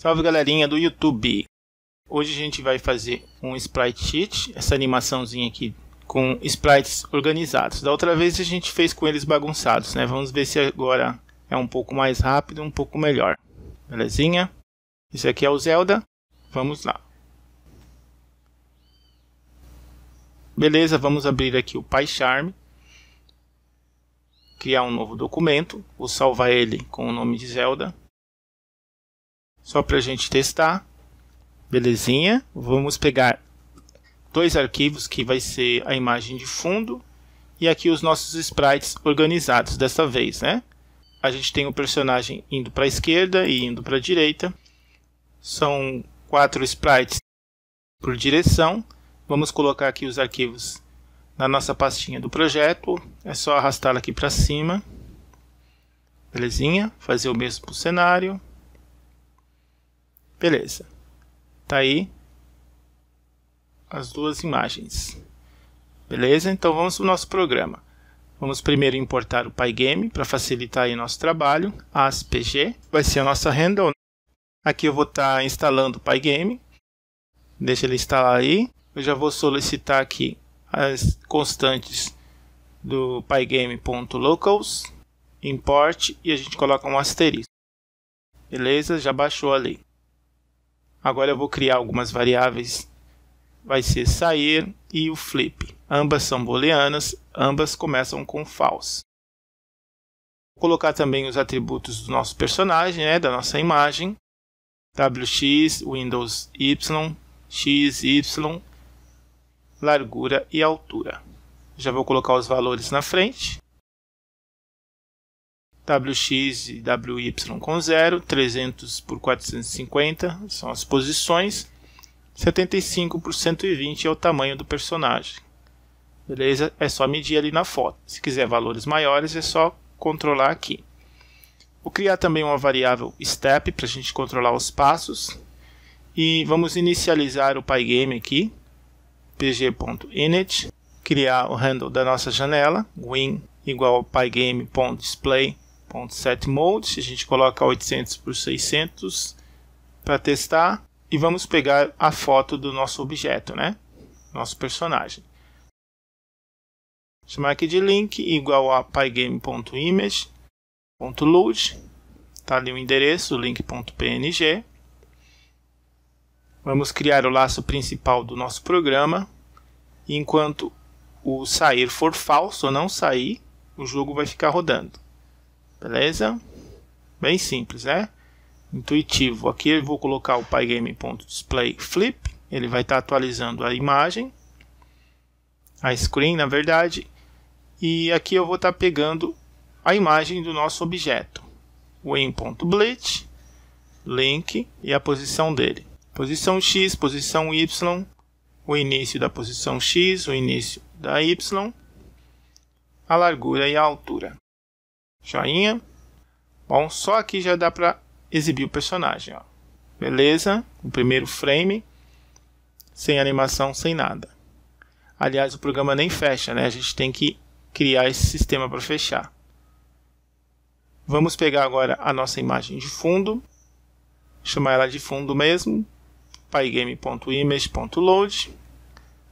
Salve galerinha do YouTube! Hoje a gente vai fazer um sprite sheet, essa animaçãozinha aqui com sprites organizados. Da outra vez a gente fez com eles bagunçados, né? Vamos ver se agora é um pouco mais rápido, um pouco melhor. Belezinha? Esse aqui é o Zelda. Vamos lá. Beleza, vamos abrir aqui o PyCharm. Criar um novo documento. Vou salvar ele com o nome de Zelda só para a gente testar. Belezinha. Vamos pegar dois arquivos que vai ser a imagem de fundo e aqui os nossos sprites organizados dessa vez, né? A gente tem o personagem indo para a esquerda e indo para a direita. São quatro sprites por direção. Vamos colocar aqui os arquivos na nossa pastinha do projeto. É só arrastá-la aqui para cima. Belezinha? Fazer o mesmo para o cenário. Beleza. Tá aí as duas imagens. Beleza? Então vamos para o nosso programa. Vamos primeiro importar o Pygame para facilitar aí o nosso trabalho. ASPG vai ser a nossa handle. Né? Aqui eu vou estar tá instalando o Pygame. Deixa ele instalar aí. Eu já vou solicitar aqui as constantes do pygame.locals, import e a gente coloca um asterisco. Beleza? Já baixou ali. Agora eu vou criar algumas variáveis. Vai ser sair e o flip. Ambas são booleanas, ambas começam com false. Vou colocar também os atributos do nosso personagem, né, da nossa imagem. WX, Windows Y, X, Y, largura e altura. Já vou colocar os valores na frente. WX e WY com 0, 300 por 450 são as posições, 75 por 120 é o tamanho do personagem. Beleza? É só medir ali na foto. Se quiser valores maiores, é só controlar aqui. Vou criar também uma variável step para a gente controlar os passos. E vamos inicializar o Pygame aqui, pg.init, criar o handle da nossa janela, win igual ao pygame.display 1.7 Mode, a gente coloca 800 por 600 para testar e vamos pegar a foto do nosso objeto, né? Nosso personagem. Chamar aqui de link igual a pygame.image.load, tá ali o endereço link.png. Vamos criar o laço principal do nosso programa. Enquanto o sair for falso ou não sair, o jogo vai ficar rodando. Beleza? Bem simples, né? Intuitivo. Aqui eu vou colocar o pygame.displayflip. flip. Ele vai estar atualizando a imagem. A screen, na verdade. E aqui eu vou estar pegando a imagem do nosso objeto. Win.blitz, link e a posição dele. Posição X, posição Y, o início da posição X, o início da Y, a largura e a altura. Joinha. Bom, só aqui já dá para exibir o personagem. Ó. Beleza? O primeiro frame. Sem animação, sem nada. Aliás, o programa nem fecha, né? A gente tem que criar esse sistema para fechar. Vamos pegar agora a nossa imagem de fundo. Chamar ela de fundo mesmo. pygame.image.load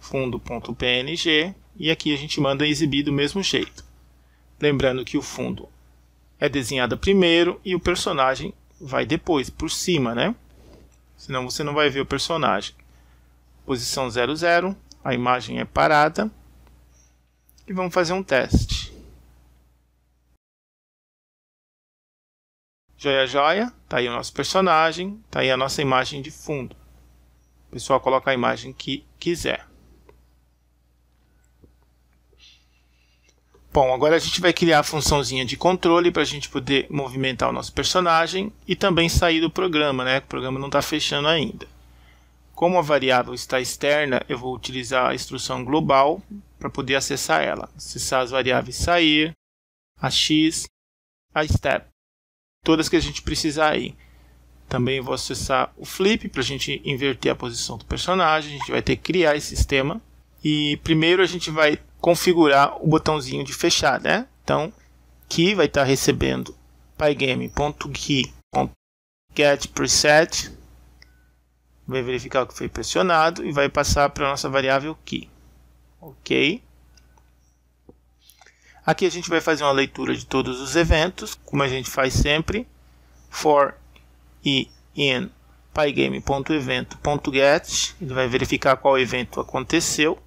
fundo.png e aqui a gente manda exibir do mesmo jeito. Lembrando que o fundo é desenhada primeiro e o personagem vai depois, por cima, né? Senão você não vai ver o personagem. Posição 00, a imagem é parada. E vamos fazer um teste. Joia, joia, tá aí o nosso personagem, tá aí a nossa imagem de fundo. O pessoal coloca a imagem que quiser. Bom, agora a gente vai criar a funçãozinha de controle para a gente poder movimentar o nosso personagem e também sair do programa, né? O programa não está fechando ainda. Como a variável está externa, eu vou utilizar a instrução global para poder acessar ela. Acessar as variáveis sair, a x, a step. Todas que a gente precisar aí. Também vou acessar o flip para a gente inverter a posição do personagem. A gente vai ter que criar esse sistema. E primeiro a gente vai configurar o botãozinho de fechar, né? Então, key vai estar tá recebendo pygame.key.getPreset, vai verificar o que foi pressionado e vai passar para a nossa variável key. Ok? Aqui a gente vai fazer uma leitura de todos os eventos, como a gente faz sempre, for e in pygame.evento.get, ele vai verificar qual evento aconteceu.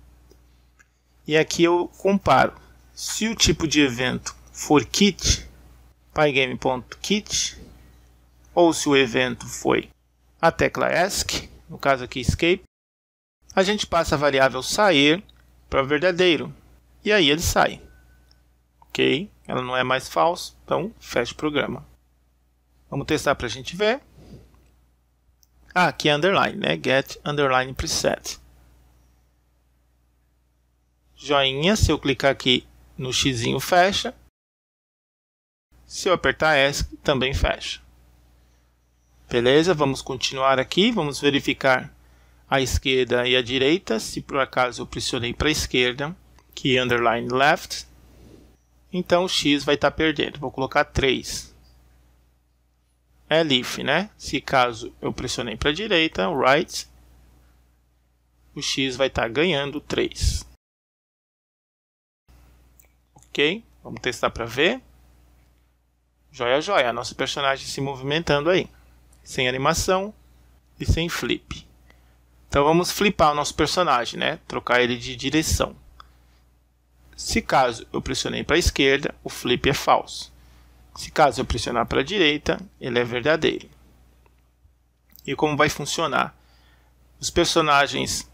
E aqui eu comparo. Se o tipo de evento for kit, pygame.kit, ou se o evento foi a tecla ESC, no caso aqui escape, a gente passa a variável sair para verdadeiro. E aí ele sai. Ok? Ela não é mais falso, então fecha o programa. Vamos testar para a gente ver. Ah, aqui é underline, né? Get underline preset joinha, se eu clicar aqui no x, fecha. Se eu apertar ESC, também fecha. Beleza, vamos continuar aqui, vamos verificar a esquerda e a direita, se por acaso eu pressionei para a esquerda, que é underline left, então o x vai estar tá perdendo, vou colocar 3. É if, né? Se caso eu pressionei para a direita, right, o x vai estar tá ganhando 3 vamos testar para ver. Joia, joia, nosso personagem se movimentando aí. Sem animação e sem flip. Então vamos flipar o nosso personagem, né? Trocar ele de direção. Se caso eu pressionei para a esquerda, o flip é falso. Se caso eu pressionar para a direita, ele é verdadeiro. E como vai funcionar? Os personagens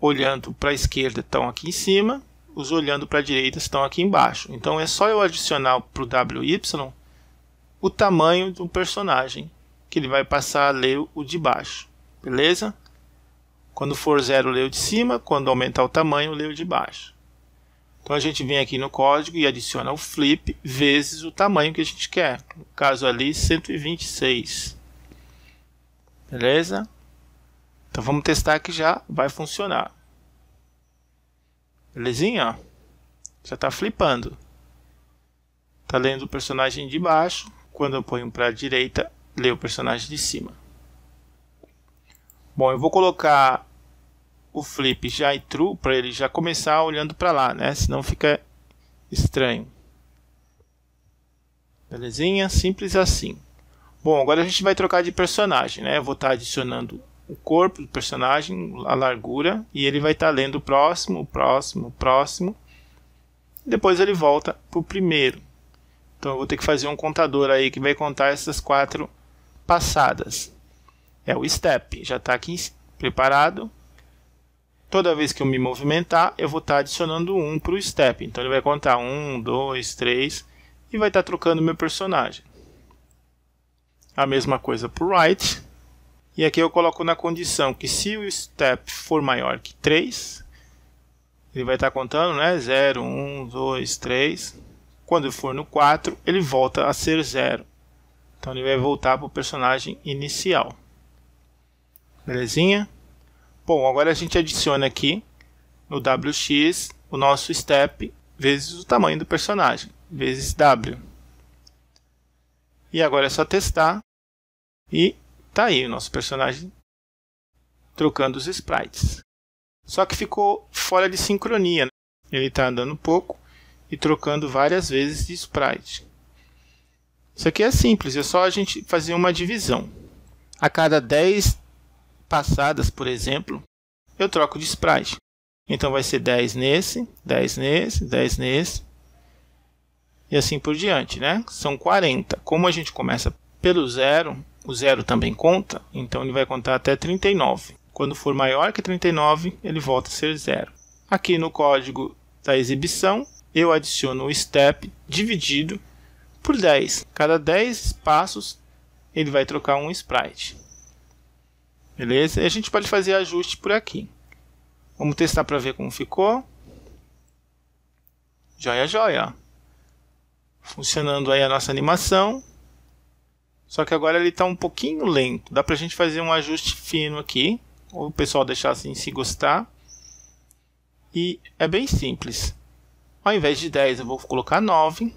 olhando para a esquerda estão aqui em cima os olhando para a direita estão aqui embaixo. Então é só eu adicionar para o WY o tamanho do personagem, que ele vai passar a ler o de baixo. Beleza? Quando for zero, leu de cima. Quando aumentar o tamanho, leu de baixo. Então a gente vem aqui no código e adiciona o flip vezes o tamanho que a gente quer. No caso ali, 126. Beleza? Então vamos testar que já vai funcionar. Belezinha, Já tá flipando. Tá lendo o personagem de baixo. Quando eu ponho para a direita, lê o personagem de cima. Bom, eu vou colocar o flip já em true para ele já começar olhando para lá, né? Senão fica estranho. Belezinha? Simples assim. Bom, agora a gente vai trocar de personagem, né? Eu vou estar tá adicionando o corpo do personagem, a largura, e ele vai estar tá lendo o próximo, o próximo, o próximo. Depois ele volta para o primeiro. Então eu vou ter que fazer um contador aí que vai contar essas quatro passadas. É o step, já está aqui preparado. Toda vez que eu me movimentar, eu vou estar tá adicionando um para o step. Então ele vai contar um, dois, três e vai estar tá trocando meu personagem. A mesma coisa para o right e aqui eu coloco na condição que se o step for maior que 3, ele vai estar contando, né? 0, 1, 2, 3. Quando for no 4, ele volta a ser 0. Então ele vai voltar para o personagem inicial. Belezinha? Bom, agora a gente adiciona aqui no WX o nosso step vezes o tamanho do personagem, vezes W. E agora é só testar e tá aí o nosso personagem trocando os sprites. Só que ficou fora de sincronia. Né? Ele está andando pouco e trocando várias vezes de sprite. Isso aqui é simples, é só a gente fazer uma divisão. A cada 10 passadas, por exemplo, eu troco de sprite. Então vai ser 10 nesse, 10 nesse, 10 nesse e assim por diante, né? São 40. Como a gente começa pelo zero, o zero também conta, então ele vai contar até 39. Quando for maior que 39, ele volta a ser zero. Aqui no código da exibição, eu adiciono o step dividido por 10. Cada 10 passos, ele vai trocar um sprite. Beleza? E a gente pode fazer ajuste por aqui. Vamos testar para ver como ficou. Joia, joia. Funcionando aí a nossa animação. Só que agora ele está um pouquinho lento. Dá para a gente fazer um ajuste fino aqui. Ou o pessoal deixar assim se gostar. E é bem simples. Ao invés de 10 eu vou colocar 9.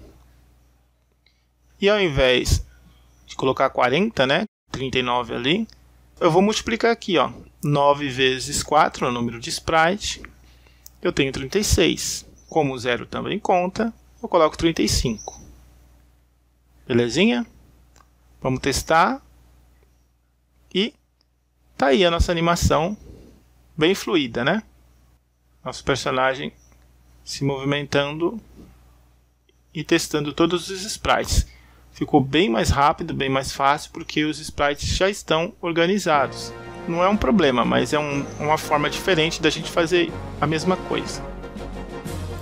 E ao invés de colocar 40, né? 39 ali. Eu vou multiplicar aqui, ó. 9 vezes 4 é o número de sprite. Eu tenho 36. Como o zero também conta, eu coloco 35. Belezinha? Vamos testar. E tá aí a nossa animação bem fluida, né? Nosso personagem se movimentando e testando todos os sprites. Ficou bem mais rápido, bem mais fácil, porque os sprites já estão organizados. Não é um problema, mas é um, uma forma diferente da gente fazer a mesma coisa.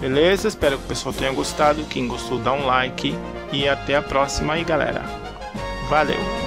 Beleza? Espero que o pessoal tenha gostado. Quem gostou, dá um like. E até a próxima aí, galera. Valeu!